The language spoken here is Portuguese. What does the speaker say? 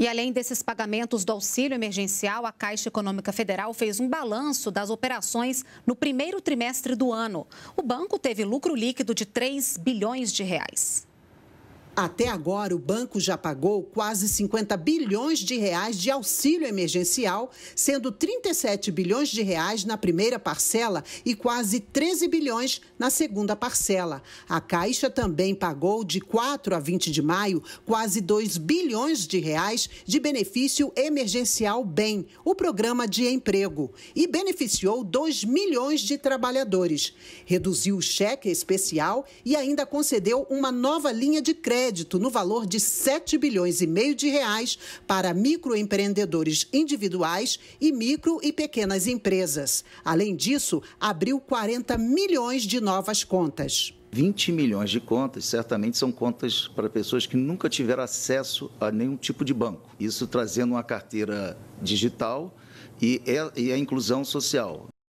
E além desses pagamentos do auxílio emergencial, a Caixa Econômica Federal fez um balanço das operações no primeiro trimestre do ano. O banco teve lucro líquido de 3 bilhões de reais. Até agora, o banco já pagou quase 50 bilhões de reais de auxílio emergencial, sendo 37 bilhões de reais na primeira parcela e quase 13 bilhões na segunda parcela. A Caixa também pagou de 4 a 20 de maio quase 2 bilhões de reais de benefício emergencial Bem, o programa de emprego, e beneficiou 2 milhões de trabalhadores. Reduziu o cheque especial e ainda concedeu uma nova linha de crédito crédito no valor de 7 bilhões e meio de reais para microempreendedores individuais e micro e pequenas empresas. Além disso, abriu 40 milhões de novas contas. 20 milhões de contas certamente são contas para pessoas que nunca tiveram acesso a nenhum tipo de banco. Isso trazendo uma carteira digital e, é, e a inclusão social.